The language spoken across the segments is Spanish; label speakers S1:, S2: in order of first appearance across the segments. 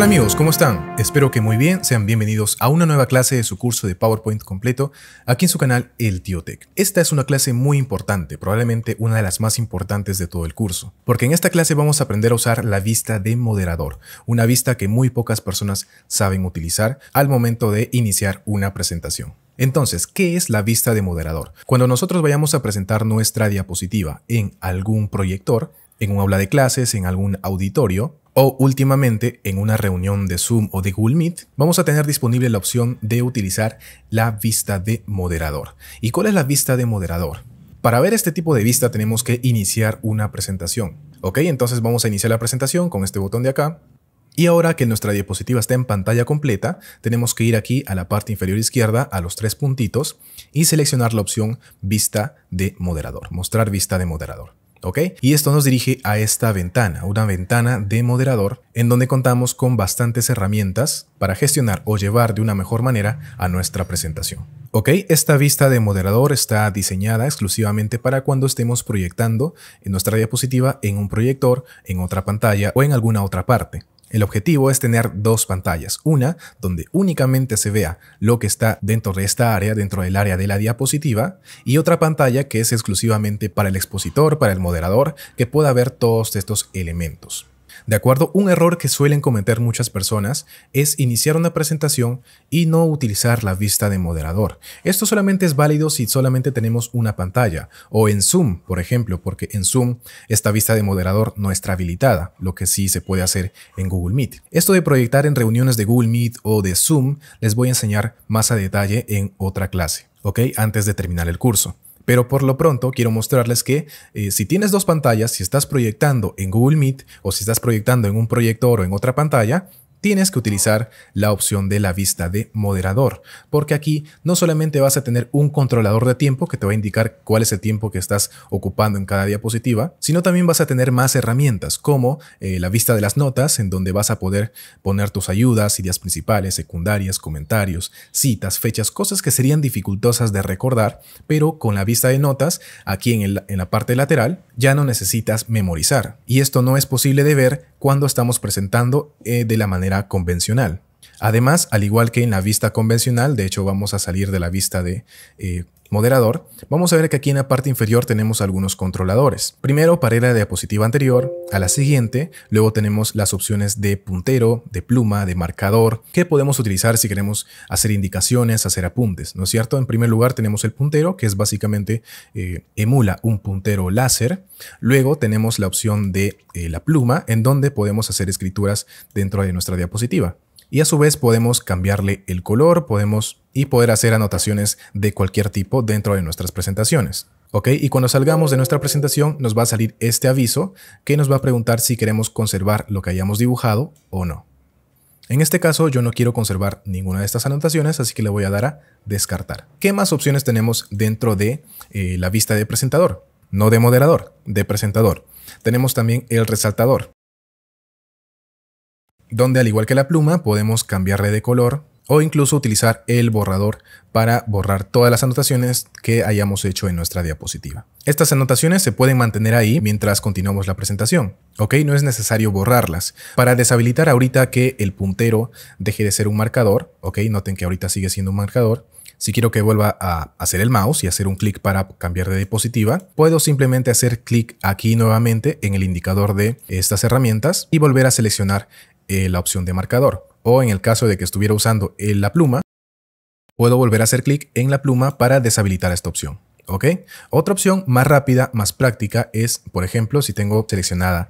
S1: Hola amigos? ¿Cómo están? Espero que muy bien, sean bienvenidos a una nueva clase de su curso de PowerPoint completo aquí en su canal El Tío Esta es una clase muy importante, probablemente una de las más importantes de todo el curso, porque en esta clase vamos a aprender a usar la vista de moderador, una vista que muy pocas personas saben utilizar al momento de iniciar una presentación. Entonces, ¿qué es la vista de moderador? Cuando nosotros vayamos a presentar nuestra diapositiva en algún proyector, en un aula de clases, en algún auditorio o últimamente en una reunión de Zoom o de Google Meet, vamos a tener disponible la opción de utilizar la vista de moderador. ¿Y cuál es la vista de moderador? Para ver este tipo de vista tenemos que iniciar una presentación. Ok, entonces vamos a iniciar la presentación con este botón de acá. Y ahora que nuestra diapositiva está en pantalla completa, tenemos que ir aquí a la parte inferior izquierda, a los tres puntitos, y seleccionar la opción Vista de moderador, mostrar vista de moderador. Y esto nos dirige a esta ventana, una ventana de moderador en donde contamos con bastantes herramientas para gestionar o llevar de una mejor manera a nuestra presentación. Ok, esta vista de moderador está diseñada exclusivamente para cuando estemos proyectando en nuestra diapositiva en un proyector, en otra pantalla o en alguna otra parte. El objetivo es tener dos pantallas, una donde únicamente se vea lo que está dentro de esta área, dentro del área de la diapositiva, y otra pantalla que es exclusivamente para el expositor, para el moderador, que pueda ver todos estos elementos. De acuerdo, un error que suelen cometer muchas personas es iniciar una presentación y no utilizar la vista de moderador. Esto solamente es válido si solamente tenemos una pantalla o en Zoom, por ejemplo, porque en Zoom esta vista de moderador no está habilitada, lo que sí se puede hacer en Google Meet. Esto de proyectar en reuniones de Google Meet o de Zoom les voy a enseñar más a detalle en otra clase, ¿ok? Antes de terminar el curso. Pero por lo pronto quiero mostrarles que eh, si tienes dos pantallas, si estás proyectando en Google Meet o si estás proyectando en un proyector o en otra pantalla, tienes que utilizar la opción de la vista de moderador, porque aquí no solamente vas a tener un controlador de tiempo que te va a indicar cuál es el tiempo que estás ocupando en cada diapositiva, sino también vas a tener más herramientas como eh, la vista de las notas, en donde vas a poder poner tus ayudas, ideas principales, secundarias, comentarios, citas, fechas, cosas que serían dificultosas de recordar, pero con la vista de notas, aquí en, la parte lateral, ya no necesitas memorizar. Y esto no es posible de ver cuando estamos presentando eh, de la manera convencional. Además, al igual que en la vista convencional, de hecho vamos a salir de la vista de eh, moderador, vamos a ver que aquí en la parte inferior tenemos algunos controladores. Primero para ir a la diapositiva anterior, a la siguiente, luego tenemos las opciones de puntero, de pluma, de marcador, que podemos utilizar si queremos hacer indicaciones, hacer apuntes, ¿no es cierto? En primer lugar tenemos el puntero, que es básicamente eh, emula un puntero láser. Luego tenemos la opción de eh, la pluma, en donde podemos hacer escrituras dentro de nuestra diapositiva y a su vez podemos cambiarle el color, podemos y poder hacer anotaciones de cualquier tipo dentro de nuestras presentaciones. ¿Ok? Y cuando salgamos de nuestra presentación nos va a salir este aviso que nos va a preguntar si queremos conservar lo que hayamos dibujado o no. En este caso yo no quiero conservar ninguna de estas anotaciones, así que le voy a dar a descartar. ¿Qué más opciones tenemos dentro de eh, la vista de presentador? No de moderador, de presentador. Tenemos también el resaltador donde al igual que la pluma podemos cambiarle de color o incluso utilizar el borrador para borrar todas las anotaciones que hayamos hecho en nuestra diapositiva. Estas anotaciones se pueden mantener ahí mientras continuamos la presentación, ¿ok? No es necesario borrarlas. Para deshabilitar ahorita que el puntero deje de ser un marcador, ¿ok? Noten que ahorita sigue siendo un marcador. Si quiero que vuelva a hacer el mouse y hacer un clic para cambiar de diapositiva, puedo simplemente hacer clic aquí nuevamente en el indicador de estas herramientas y volver a seleccionar eh, la opción de marcador. O en el caso de que estuviera usando eh, la pluma, puedo volver a hacer clic en la pluma para deshabilitar esta opción. ¿ok? Otra opción más rápida, más práctica es, por ejemplo, si tengo seleccionada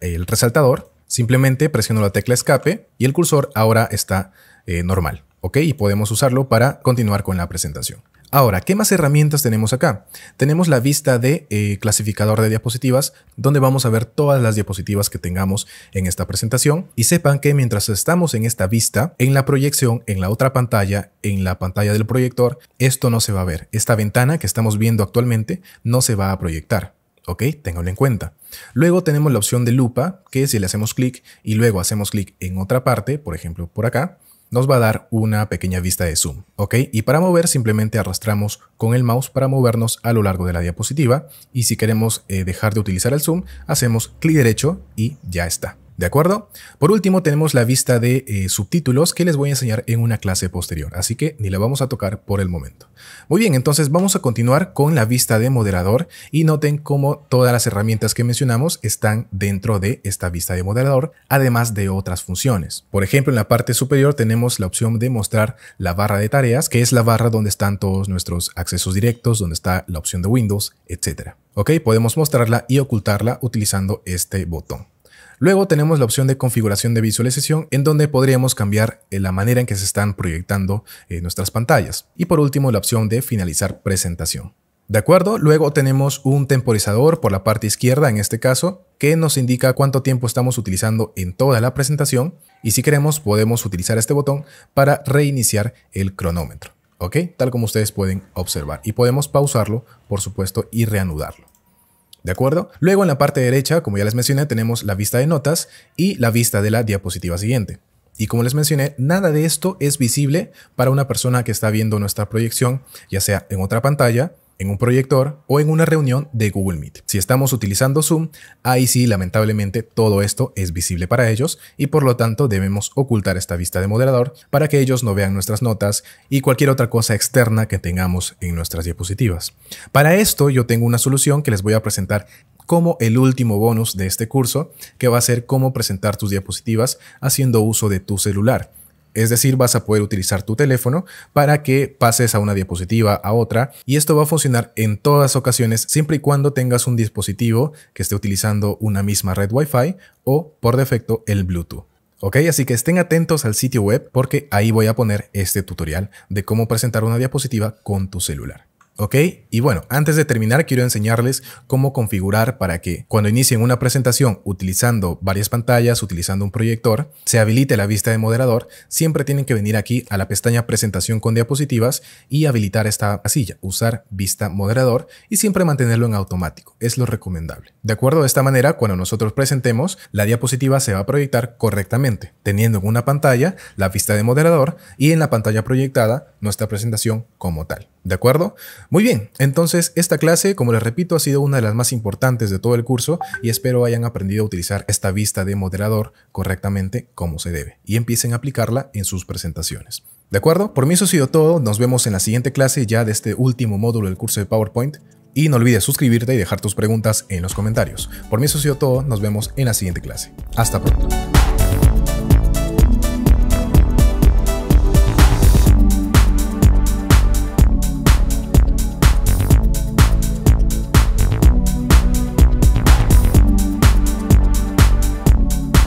S1: el resaltador, simplemente presiono la tecla escape y el cursor ahora está eh, normal. ¿ok? Y podemos usarlo para continuar con la presentación. Ahora, ¿qué más herramientas tenemos acá? Tenemos la vista de eh, clasificador de diapositivas, donde vamos a ver todas las diapositivas que tengamos en esta presentación. Y sepan que mientras estamos en esta vista, en la proyección, en la otra pantalla, en la pantalla del proyector, esto no se va a ver. Esta ventana que estamos viendo actualmente no se va a proyectar. ¿ok? Ténganlo en cuenta. Luego tenemos la opción de lupa, que si le hacemos clic y luego hacemos clic en otra parte, por ejemplo por acá, nos va a dar una pequeña vista de zoom, ¿ok? Y para mover simplemente arrastramos con el mouse para movernos a lo largo de la diapositiva y si queremos eh, dejar de utilizar el zoom, hacemos clic derecho y ya está. ¿De acuerdo? Por último tenemos la vista de eh, subtítulos que les voy a enseñar en una clase posterior, así que ni la vamos a tocar por el momento. Muy bien, entonces vamos a continuar con la vista de moderador y noten cómo todas las herramientas que mencionamos están dentro de esta vista de moderador, además de otras funciones. Por ejemplo, en la parte superior tenemos la opción de mostrar la barra de tareas, que es la barra donde están todos nuestros accesos directos, donde está la opción de Windows, etc. Ok, podemos mostrarla y ocultarla utilizando este botón. Luego tenemos la opción de configuración de visualización en donde podríamos cambiar eh, la manera en que se están proyectando eh, nuestras pantallas. Y por último la opción de finalizar presentación. ¿De acuerdo? Luego tenemos un temporizador por la parte izquierda en este caso que nos indica cuánto tiempo estamos utilizando en toda la presentación y si queremos podemos utilizar este botón para reiniciar el cronómetro. ¿Ok? Tal como ustedes pueden observar y podemos pausarlo por supuesto y reanudarlo. ¿de acuerdo? Luego en la parte derecha, como ya les mencioné, tenemos la vista de notas y la vista de la diapositiva siguiente. Y como les mencioné, nada de esto es visible para una persona que está viendo nuestra proyección, ya sea en otra pantalla en un proyector o en una reunión de Google Meet. Si estamos utilizando Zoom, ahí sí, lamentablemente, todo esto es visible para ellos y por lo tanto debemos ocultar esta vista de moderador para que ellos no vean nuestras notas y cualquier otra cosa externa que tengamos en nuestras diapositivas. Para esto yo tengo una solución que les voy a presentar como el último bonus de este curso, que va a ser cómo presentar tus diapositivas haciendo uso de tu celular. Es decir, vas a poder utilizar tu teléfono para que pases a una diapositiva, a otra, y esto va a funcionar en todas ocasiones siempre y cuando tengas un dispositivo que esté utilizando una misma red Wi-Fi o por defecto el Bluetooth. ¿Ok? Así que estén atentos al sitio web porque ahí voy a poner este tutorial de cómo presentar una diapositiva con tu celular. ¿Ok? Y bueno, antes de terminar quiero enseñarles cómo configurar para que cuando inicien una presentación utilizando varias pantallas, utilizando un proyector, se habilite la vista de moderador. Siempre tienen que venir aquí a la pestaña presentación con diapositivas y habilitar esta casilla, usar vista moderador y siempre mantenerlo en automático. Es lo recomendable. De acuerdo, de esta manera, cuando nosotros presentemos, la diapositiva se va a proyectar correctamente, teniendo en una pantalla la vista de moderador y en la pantalla proyectada nuestra presentación como tal. ¿De acuerdo? Muy bien, entonces esta clase, como les repito, ha sido una de las más importantes de todo el curso y espero hayan aprendido a utilizar esta vista de moderador correctamente como se debe y empiecen a aplicarla en sus presentaciones. ¿De acuerdo? Por mí eso ha sido todo, nos vemos en la siguiente clase ya de este último módulo del curso de PowerPoint y no olvides suscribirte y dejar tus preguntas en los comentarios. Por mí eso ha sido todo, nos vemos en la siguiente clase. Hasta pronto.